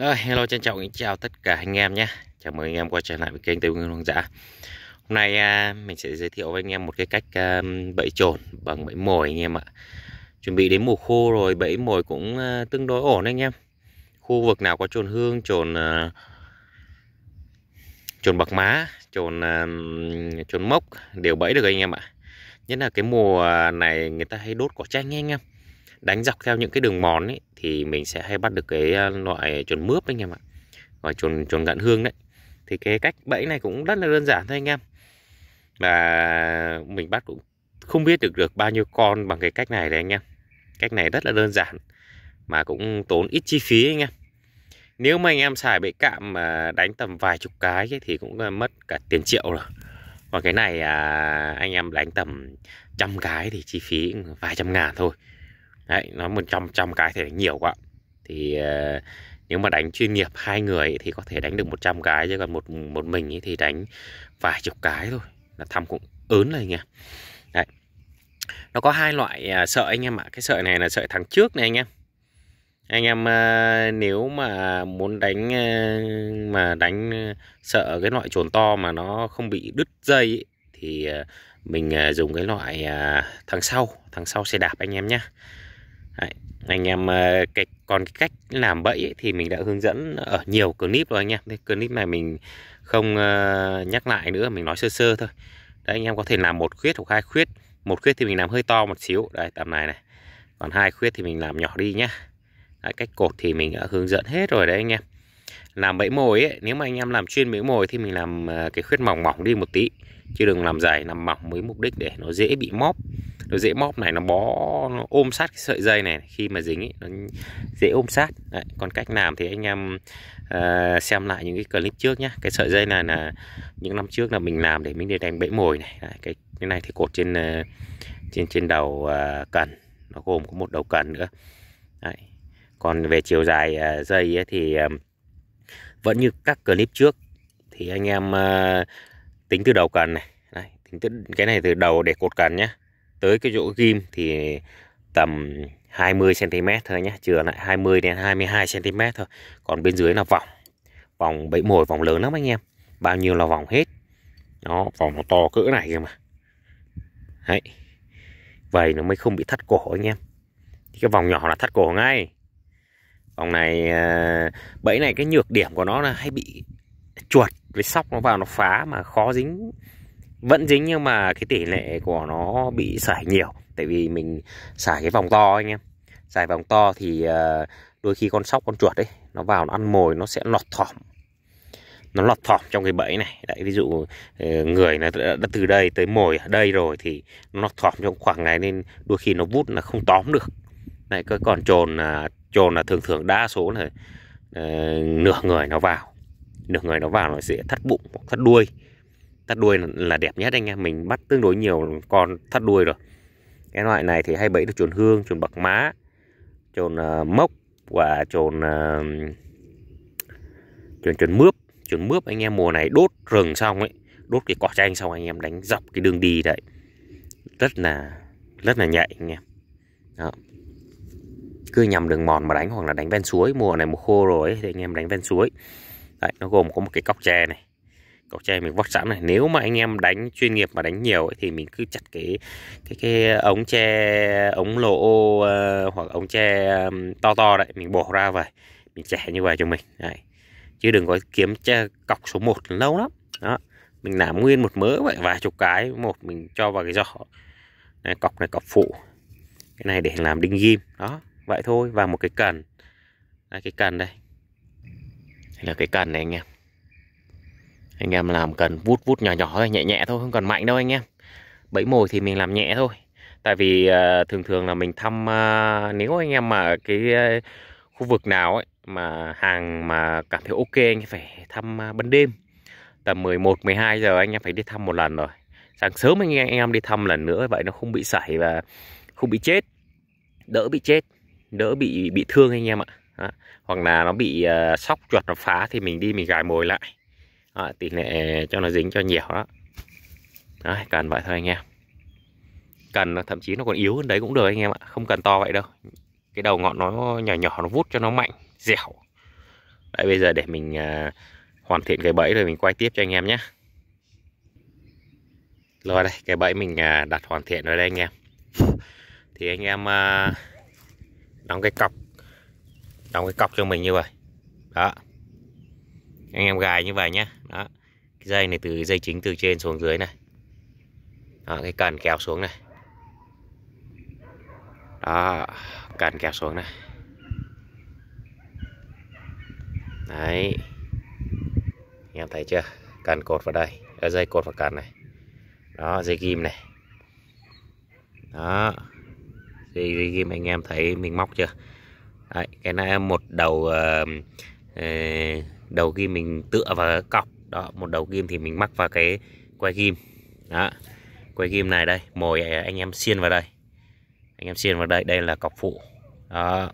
Rồi, hello chân trọng chào tất cả anh em nhé Chào mừng anh em quay trở lại với kênh Tây Nguyên Hoang Dã Hôm nay à, mình sẽ giới thiệu với anh em một cái cách à, bẫy trồn bằng bẫy mồi anh em ạ Chuẩn bị đến mùa khô rồi bẫy mồi cũng à, tương đối ổn anh em Khu vực nào có trồn hương, trồn trồn bạc má, trồn trồn mốc đều bẫy được anh em ạ Nhất là cái mùa này người ta hay đốt cỏ chanh anh em đánh dọc theo những cái đường mòn ấy, thì mình sẽ hay bắt được cái ờ, loại chuồn mướp anh em ạ và chuồn chuồn ngạn hương đấy thì cái cách bẫy này cũng rất là đơn giản thôi anh em và mình bắt cũng không biết được được bao nhiêu con bằng cái cách này đấy anh em cách này rất là đơn giản mà cũng tốn ít chi phí anh em nếu mà anh em xài bẫy cạm mà đánh tầm vài chục cái ấy, thì cũng mất cả tiền triệu rồi còn cái này à, anh em đánh tầm trăm cái thì chi phí vài trăm ngàn thôi Đấy, nó 100 trăm cái thì nhiều quá. Thì uh, nếu mà đánh chuyên nghiệp hai người thì có thể đánh được 100 cái chứ còn một một mình thì đánh vài chục cái thôi là thăm cũng ớn rồi nhỉ. Đấy. Nó có hai loại à, sợi anh em ạ. Cái sợi này là sợi thằng trước này anh em. Anh em ờ, nếu mà muốn đánh ờ, mà đánh sợ cái loại chuồn to mà nó không bị đứt dây ấy, thì mình dùng cái loại à, thằng sau, thằng sau xe đạp anh em nhé Đấy, anh em ờ, cái còn cách làm bẫy ấy, thì mình đã hướng dẫn ở nhiều clip rồi anh em thế clip này mình không ờ, nhắc lại nữa mình nói sơ sơ thôi đấy anh em có thể làm một khuyết hoặc hai khuyết một khuyết thì mình làm hơi to một xíu đây tầm này này còn hai khuyết thì mình làm nhỏ đi nhá đấy, cách cột thì mình đã hướng dẫn hết rồi đấy anh em làm bẫy mồi ấy, nếu mà anh em làm chuyên bẫy mồi thì mình làm à, cái khuyết mỏng mỏng đi một tí chứ đừng làm dày làm mỏng với mục đích để nó dễ bị móp nó dễ móp này nó bó nó ôm sát cái sợi dây này khi mà dính ấy, nó dễ ôm sát Đấy. còn cách làm thì anh em uh, xem lại những cái clip trước nhá cái sợi dây này là những năm trước là mình làm để mình để đánh bẫy mồi này Đấy. cái cái này thì cột trên à, trên trên đầu uh, cần nó gồm có một đầu cần nữa Đấy. còn về chiều dài uh, dây ấy thì uh, vẫn như các clip trước thì anh em à, tính từ đầu cần này Đây, tính từ cái này từ đầu để cột cần nhé tới cái chỗ ghim thì tầm 20 cm thôi nhé chừa lại 20 đến 22 cm thôi còn bên dưới là vòng vòng bẫy mồi vòng lớn lắm anh em bao nhiêu là vòng hết nó vòng nó to cỡ này kìa mà đấy vậy nó mới không bị thắt cổ anh em cái vòng nhỏ là thắt cổ ngay vòng này à, bẫy này cái nhược điểm của nó là hay bị chuột với sóc nó vào nó phá mà khó dính vẫn dính nhưng mà cái tỷ lệ của nó bị sải nhiều tại vì mình sải cái vòng to anh em sải vòng to thì à, đôi khi con sóc con chuột ấy nó vào nó ăn mồi nó sẽ lọt thỏm nó lọt thỏm trong cái bẫy này đấy ví dụ ờ, người nó đã từ đây tới mồi ở đây rồi thì nó lọt thỏm trong khoảng này nên đôi khi nó vút là không tóm được Đấy, còn trồn là trồn là thường thường đa số là uh, nửa người nó vào nửa người nó vào nó sẽ thắt bụng thắt đuôi thắt đuôi là đẹp nhất anh em mình bắt tương đối nhiều con thắt đuôi rồi cái loại này thì hay bẫy được trồn hương trồn bậc má trồn uh, mốc và trồn uh, trồn trồn mướp trồn mướp anh em mùa này đốt rừng xong ấy đốt cái cỏ tranh xong anh em đánh dọc cái đường đi đấy rất là rất là nhạy anh em đó, cứ nhầm đường mòn mà đánh hoặc là đánh ven suối mùa này mùa khô rồi ấy, thì anh em đánh ven suối đấy nó gồm có một cái cọc tre này cọc tre mình vót sẵn này nếu mà anh em đánh chuyên nghiệp mà đánh nhiều ấy, thì mình cứ chặt cái cái cái ống tre ống lỗ uh, hoặc ống tre um, to to đấy mình bỏ ra vậy mình trẻ như vậy cho mình đấy. chứ đừng có kiếm tre cọc số 1 lâu lắm đó mình làm nguyên một mớ vậy vài chục cái một mình cho vào cái giỏ này, cọc này cọc phụ cái này để làm đinh ghim đó vậy thôi và một cái cần đây, cái cần đây đây là cái cần này anh em anh em làm cần vút vút nhỏ nhỏ thôi nhẹ nhẹ thôi không cần mạnh đâu anh em bẫy mồi thì mình làm nhẹ thôi tại vì uh, thường thường là mình thăm uh, nếu anh em mà cái uh, khu vực nào ấy mà hàng mà cảm thấy ok anh em phải thăm ban đêm tầm 11 12 giờ anh em phải đi thăm một lần rồi sáng sớm anh em anh em đi thăm lần nữa vậy nó không bị sảy và không bị chết đỡ bị chết đỡ bị bị thương anh em ạ à, hoặc là nó bị uh, sóc chuột nó phá thì mình đi mình gài mồi lại à, tỷ lệ cho nó dính cho nhiều đó Đấy, cần vậy thôi anh em cần thậm chí nó còn yếu hơn đấy cũng được anh em ạ không cần to vậy đâu cái đầu ngọn nó nhỏ nhỏ nó vút cho nó mạnh dẻo đấy bây giờ để mình uh, hoàn thiện cái bẫy rồi mình quay tiếp cho anh em nhé rồi đây cái bẫy mình uh, đặt hoàn thiện rồi đây anh em thì anh em uh, đóng cái cọc đóng cái cọc cho mình như vậy đó anh em gài như vậy nhé đó cái dây này từ dây chính từ trên xuống dưới này đó, cái cần kéo xuống này đó cần kéo xuống này đấy anh em thấy chưa cần cột vào đây ờ, dây cột vào cần này đó dây ghim này đó thì ghim anh em thấy mình móc chưa Đấy, cái này một đầu uh, đầu ghim mình tựa vào cọc đó một đầu ghim thì mình mắc vào cái quay ghim đó quay ghim này đây mồi à, anh em xiên vào đây anh em xiên vào đây đây là cọc phụ đó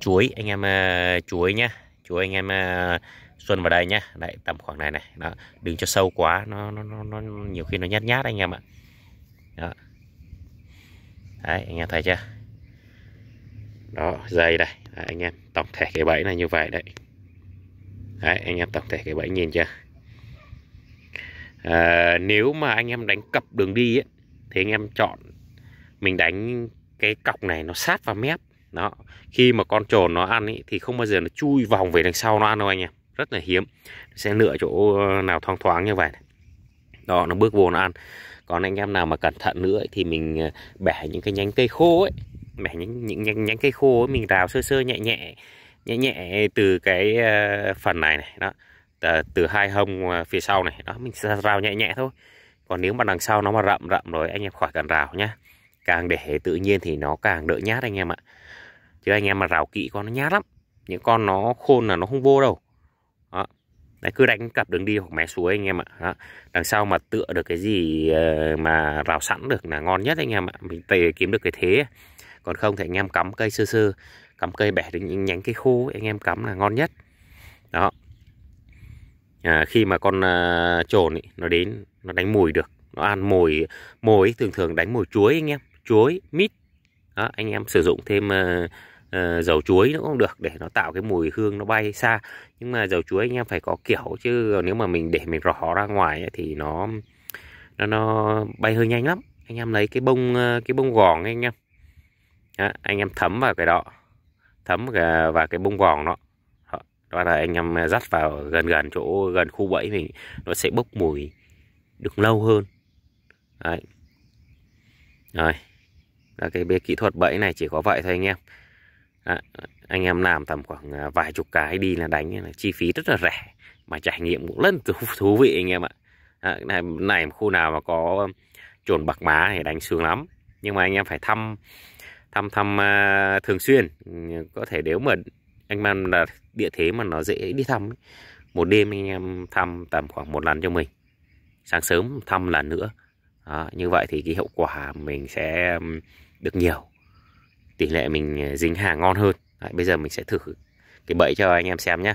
chuối anh em uh, chuối nhá chuối anh em uh, xuân vào đây nhá lại tầm khoảng này này đó đừng cho sâu quá nó nó nó, nó nhiều khi nó nhát nhát anh em ạ đó đấy anh em thấy chưa đó dây đây đấy, anh em tổng thể cái bẫy là như vậy đấy đấy anh em tổng thể cái bẫy nhìn chưa à, nếu mà anh em đánh cặp đường đi ấy, thì anh em chọn mình đánh cái cọc này nó sát vào mép đó khi mà con trồn nó ăn ý, thì không bao giờ nó chui vòng về đằng sau nó ăn đâu anh em rất là hiếm sẽ lựa chỗ nào thoang thoáng như vậy đó nó bước vô nó ăn còn anh em nào mà cẩn thận nữa ấy, thì mình ờ, bẻ những cái nhánh cây khô ấy bẻ những những nhánh, nhánh cây khô ấy, mình rào sơ sơ nhẹ nhẹ nhẹ nhẹ từ cái ờ, phần này này đó từ hai hông ờ, phía sau này đó mình rào nhẹ nhẹ thôi còn nếu mà đằng sau nó mà rậm rậm rồi anh em khỏi cần rào nhá càng để tự nhiên thì nó càng đỡ nhát anh em ạ chứ anh em mà rào kỹ con nó nhát lắm những con nó khôn là nó không vô đâu đó. Đấy, cứ đánh cặp đường đi hoặc mé suối anh em ạ đó. đằng sau mà tựa được cái gì ờ, mà rào sẵn được là ngon nhất anh em ạ mình tề kiếm được cái thế còn không thì anh em cắm cây sơ sơ cắm cây bẻ đến nhánh cây khô anh em cắm là ngon nhất đó à, khi mà con à, trồn ý, nó đến nó đánh mùi được nó ăn mùi mùi thường thường đánh mùi chuối anh em chuối mít đó, anh em sử dụng thêm à, Ờ, dầu chuối nó cũng được để nó tạo cái mùi hương nó bay xa nhưng mà dầu chuối anh em phải có kiểu chứ nếu mà mình để mình rỏ ra ngoài ấy, thì nó nó nó bay hơi nhanh lắm anh em lấy cái bông ờ, cái bông gòn anh em đó, anh em thấm vào cái đó thấm vào cái bông gòn đó đó là anh em dắt vào gần gần chỗ gần khu bẫy mình nó sẽ bốc mùi được lâu hơn đấy rồi là cái kỹ thuật bẫy này chỉ có vậy thôi anh em đó, anh em làm tầm khoảng à, vài chục cái đi là đánh là chi phí rất là rẻ mà trải nghiệm cũng rất thú, thú vị anh em ạ à, này, này khu nào mà có chuồn bạc má thì đánh sướng lắm nhưng mà anh em phải thăm thăm thăm uh, thường xuyên có thể nếu mà anh em là địa thế mà nó dễ đi thăm ấy. một đêm anh em thăm tầm khoảng một lần cho mình sáng sớm thăm lần nữa Đó, như vậy thì cái hiệu quả mình sẽ được nhiều tỷ lệ mình ờ, dính hàng ngon hơn Đấy, bây giờ mình sẽ thử cái bẫy cho anh em xem nhé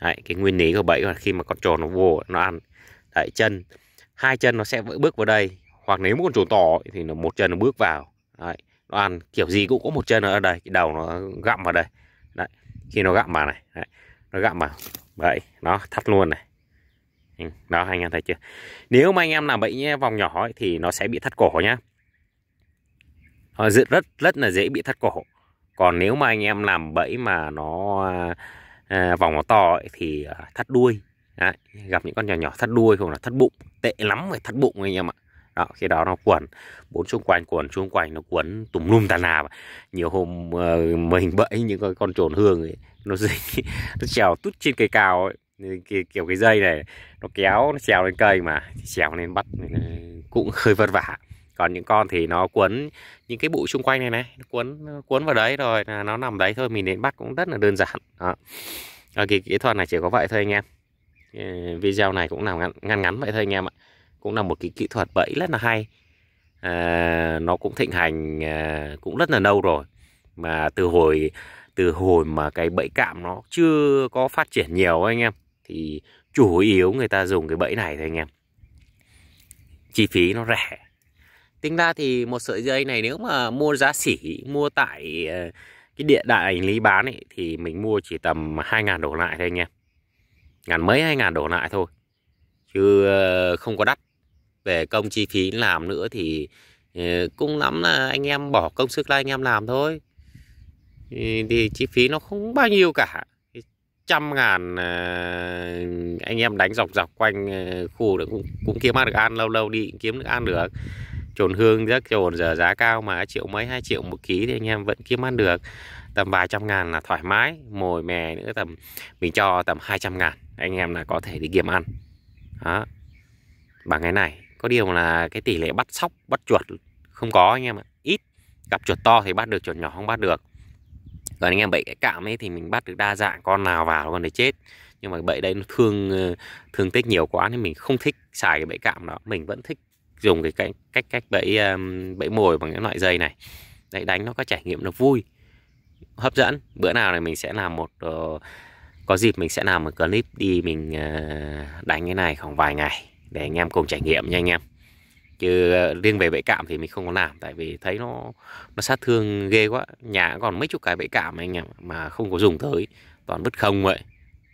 Đấy, cái nguyên lý của bẫy là khi mà con trồn nó vô nó ăn Đấy, chân hai chân nó sẽ bước vào đây hoặc nếu một con trồn to thì nó một chân nó bước vào Đấy, nó ăn kiểu gì cũng có một chân ở đây cái đầu nó gặm vào đây Đấy, khi nó gặm vào này Đấy, nó gặm vào vậy nó thắt luôn này ừ, đó anh em thấy chưa nếu mà anh em làm bẫy nhé, vòng nhỏ ấy, thì nó sẽ bị thắt cổ nhá nó ờ, rất rất rất là dễ bị thắt cổ còn nếu mà anh em làm bẫy mà nó à, vòng nó to ấy, thì à, thắt đuôi Đấy, gặp những con nhỏ nhỏ thắt đuôi hoặc là thắt bụng tệ lắm phải thắt bụng anh em ạ đó, khi đó nó quẩn bốn xung quanh quẩn xung quanh nó quấn tùm lum tà nà nhiều hôm uh, ờ, mình bẫy những con con trồn hương ấy, nó dính nó trèo tút trên cây cao ấy kiểu cái dây này nó kéo nó trèo lên cây mà trèo lên bắt cũng hơi vất vả còn những con thì nó cuốn những cái bụi xung quanh này này nó cuốn cuốn vào đấy rồi nó nằm đấy thôi mình đến bắt cũng rất là đơn giản đó à, cái kỹ thuật này chỉ có vậy thôi anh em ờ, video này cũng làm ngắn, ngắn ngắn vậy thôi anh em ạ cũng là một cái kỹ thuật bẫy rất là hay à, nó cũng thịnh hành à, cũng rất là lâu rồi mà từ hồi từ hồi mà cái bẫy cạm nó chưa có phát triển nhiều anh em thì chủ yếu người ta dùng cái bẫy này thôi anh em chi phí nó rẻ tính ra thì một sợi dây này nếu mà mua giá sỉ mua tại ờ, cái địa đại lý bán ấy thì mình mua chỉ tầm 2.000 đổ lại thôi anh em ngàn mấy hai ngàn đổ lại thôi chứ ờ, không có đắt về công chi phí làm nữa thì ờ, cũng lắm là anh em bỏ công sức ra anh em làm thôi thì, chi phí nó không bao nhiêu cả trăm ngàn anh em đánh dọc dọc quanh khu cũng, cũng kiếm ăn được ăn lâu lâu đi kiếm được ăn được trồn hương rất trồn giờ giá cao mà triệu mấy hai triệu một ký thì anh em vẫn kiếm ăn được tầm vài trăm ngàn là thoải mái mồi mè nữa tầm mình cho tầm hai trăm ngàn anh em là có thể đi kiếm ăn đó bằng cái này có điều là cái tỷ lệ bắt sóc bắt chuột không có anh em ạ ít gặp chuột to thì bắt được chuột nhỏ không bắt được còn anh em bậy cái cạm ấy thì mình bắt được đa dạng con nào vào con để chết nhưng mà bậy đây nó thương ờ, thương tích nhiều quá nên mình không thích xài cái bẫy cạm đó mình vẫn thích dùng cái cách cách cách bẫy um, bẫy mồi bằng những loại dây này để đánh nó có trải nghiệm nó vui hấp dẫn bữa nào này mình sẽ làm một uh, có dịp mình sẽ làm một clip đi mình uh, đánh cái này khoảng vài ngày để anh em cùng trải nghiệm nha anh em chứ uh, riêng về bẫy cạm thì mình không có làm tại vì thấy nó nó sát thương ghê quá nhà còn mấy chục cái bẫy cạm anh em mà không có dùng tới toàn vứt không vậy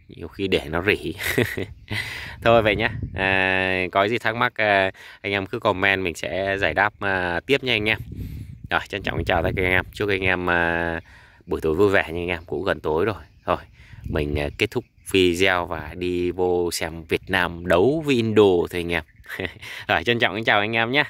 nhiều khi để nó rỉ thôi vậy nhé à, có gì thắc mắc à, anh em cứ comment mình sẽ giải đáp à, tiếp nha anh em rồi trân trọng chào tất cả anh em chúc anh em à, buổi tối vui vẻ nha anh em cũng gần tối rồi thôi mình à, kết thúc video và đi vô xem Việt Nam đấu với Indo thôi anh em rồi trân trọng chào anh em nhé